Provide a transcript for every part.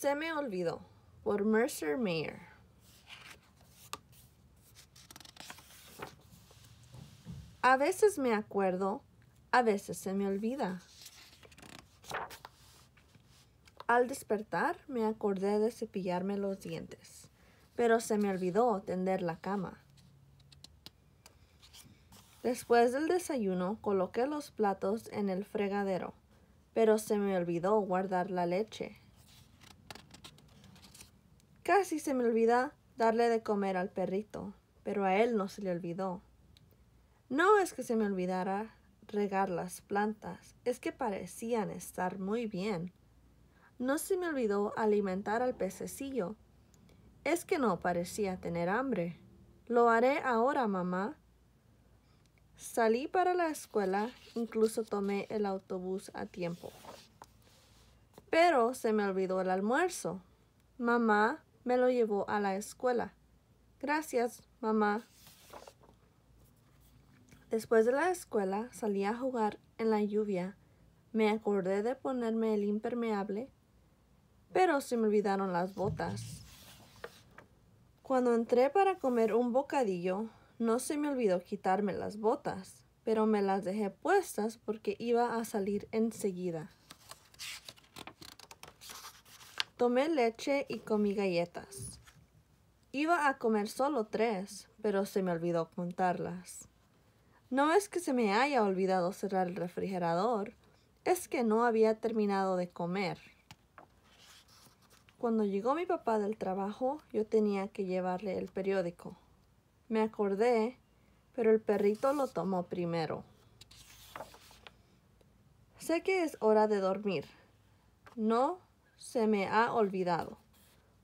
Se me olvidó, por Mercer Mayer. A veces me acuerdo, a veces se me olvida. Al despertar me acordé de cepillarme los dientes, pero se me olvidó tender la cama. Después del desayuno coloqué los platos en el fregadero, pero se me olvidó guardar la leche. Casi se me olvida darle de comer al perrito, pero a él no se le olvidó. No es que se me olvidara regar las plantas, es que parecían estar muy bien. No se me olvidó alimentar al pececillo. Es que no parecía tener hambre. Lo haré ahora, mamá. Salí para la escuela, incluso tomé el autobús a tiempo. Pero se me olvidó el almuerzo. Mamá, me lo llevó a la escuela. Gracias, mamá. Después de la escuela salí a jugar en la lluvia. Me acordé de ponerme el impermeable, pero se me olvidaron las botas. Cuando entré para comer un bocadillo, no se me olvidó quitarme las botas, pero me las dejé puestas porque iba a salir enseguida. Tomé leche y comí galletas. Iba a comer solo tres, pero se me olvidó contarlas. No es que se me haya olvidado cerrar el refrigerador, es que no había terminado de comer. Cuando llegó mi papá del trabajo, yo tenía que llevarle el periódico. Me acordé, pero el perrito lo tomó primero. Sé que es hora de dormir. No se me ha olvidado.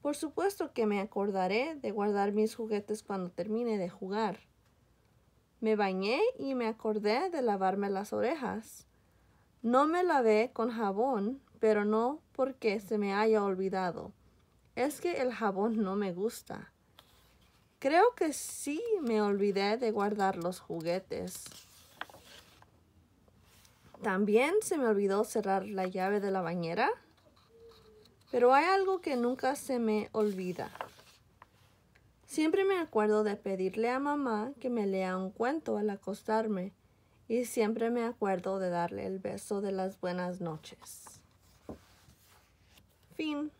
Por supuesto que me acordaré de guardar mis juguetes cuando termine de jugar. Me bañé y me acordé de lavarme las orejas. No me lavé con jabón, pero no porque se me haya olvidado. Es que el jabón no me gusta. Creo que sí me olvidé de guardar los juguetes. También se me olvidó cerrar la llave de la bañera. Pero hay algo que nunca se me olvida. Siempre me acuerdo de pedirle a mamá que me lea un cuento al acostarme y siempre me acuerdo de darle el beso de las buenas noches. Fin.